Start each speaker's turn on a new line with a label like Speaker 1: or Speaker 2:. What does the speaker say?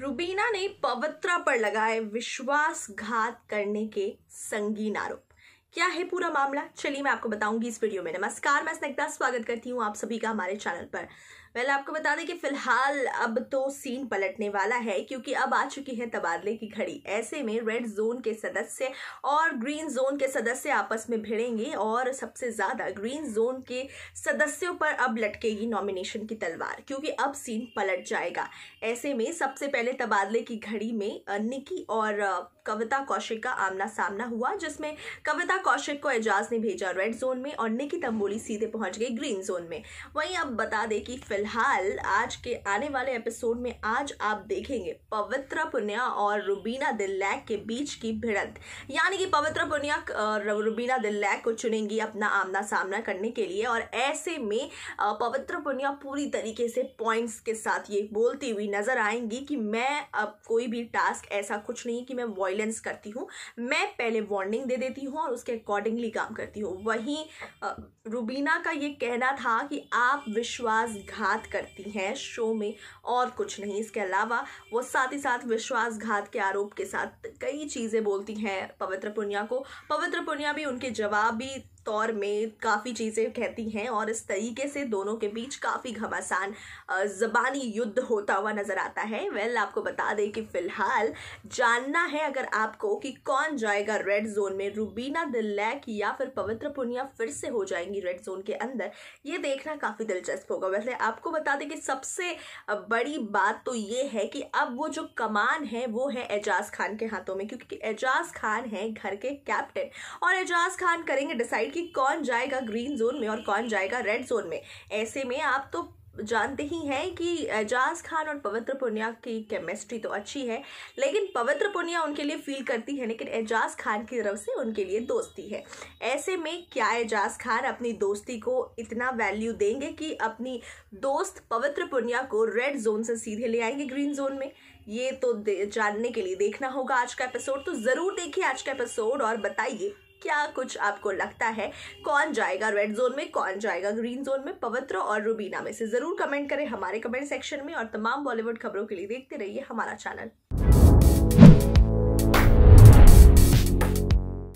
Speaker 1: रुबीना ने पवित्रा पर लगाए विश्वासघात करने के संगीन आरोप क्या है पूरा मामला चलिए मैं आपको बताऊंगी इस वीडियो में नमस्कार मैं स्नेग्धा स्वागत करती हूँ आप सभी का हमारे चैनल पर वेल well, आपको बता दें कि फिलहाल अब तो सीन पलटने वाला है क्योंकि अब आ चुकी है तबादले की घड़ी ऐसे में रेड जोन के सदस्य और ग्रीन जोन के सदस्य आपस में भिड़ेंगे और सबसे ज़्यादा ग्रीन जोन के सदस्यों पर अब लटकेगी नॉमिनेशन की तलवार क्योंकि अब सीन पलट जाएगा ऐसे में सबसे पहले तबादले की घड़ी में निकी और कविता कौशिक का आमना सामना हुआ जिसमें कविता कौशिक को एजाज ने भेजा रेड जोन में और निकी तंबोली सीधे पहुंच गई ग्रीन जोन में वहीं अब बता दें कि फिलहाल आज के आने वाले एपिसोड में आज आप देखेंगे पवित्र पुनिया और रुबीना दिल्लैक के बीच की भिड़ंत यानी कि पवित्र पुनिया और रुबीना दिल्लैक को चुनेंगी अपना आमना सामना करने के लिए और ऐसे में पवित्र पुनिया पूरी तरीके से पॉइंट्स के साथ ये बोलती हुई नजर आएंगी कि मैं अब कोई भी टास्क ऐसा कुछ नहीं कि मैं वॉयलेंस करती हूँ मैं पहले वार्निंग दे देती हूँ और उसके अकॉर्डिंगली काम करती हूँ वहीं रुबीना का ये कहना था कि आप विश्वासघात विश्वासघात करती हैं शो में और कुछ नहीं इसके अलावा वो साथ ही साथ विश्वासघात के आरोप के साथ कई चीज़ें बोलती हैं पवित्र पुनिया को पवित्र पुनिया भी उनके जवाबी तौर में काफ़ी चीज़ें कहती हैं और इस तरीके से दोनों के बीच काफ़ी घमासान ज़बानी युद्ध होता हुआ नज़र आता है वेल well, आपको बता दें कि फ़िलहाल जानना है अगर आपको कि कौन जाएगा रेड जोन में रूबीना दिल्लैक या फिर पवित्र पुनिया फिर से हो जाएंगी रेड जोन के अंदर ये देखना काफ़ी दिलचस्प होगा वैसे आपको बता दें कि सबसे बड़ी बात तो ये है कि अब वो जो कमान है वो है एजाज खान के हाथों में क्योंकि एजाज खान है घर के कैप्टन और एजाज खान करेंगे डिसाइड डिसाइड कि कौन जाएगा ग्रीन जोन में और कौन जाएगा रेड जोन में ऐसे में आप तो जानते ही हैं कि एजाज खान और पवित्र पुनिया की केमिस्ट्री तो अच्छी है लेकिन पवित्र पुनिया उनके लिए फील करती है लेकिन एजाज खान की तरफ से उनके लिए दोस्ती है ऐसे में क्या एजाज खान अपनी दोस्ती को इतना वैल्यू देंगे कि अपनी दोस्त पवित्र पुनिया को रेड जोन से सीधे ले आएंगे ग्रीन जोन में ये तो जानने के लिए देखना होगा आज का एपिसोड तो ज़रूर देखिए आज का एपिसोड और बताइए क्या कुछ आपको लगता है कौन जाएगा रेड जोन में कौन जाएगा ग्रीन जोन में पवित्र और रूबीना में से ज़रूर कमेंट करें हमारे कमेंट सेक्शन में और तमाम बॉलीवुड खबरों के लिए देखते रहिए हमारा चैनल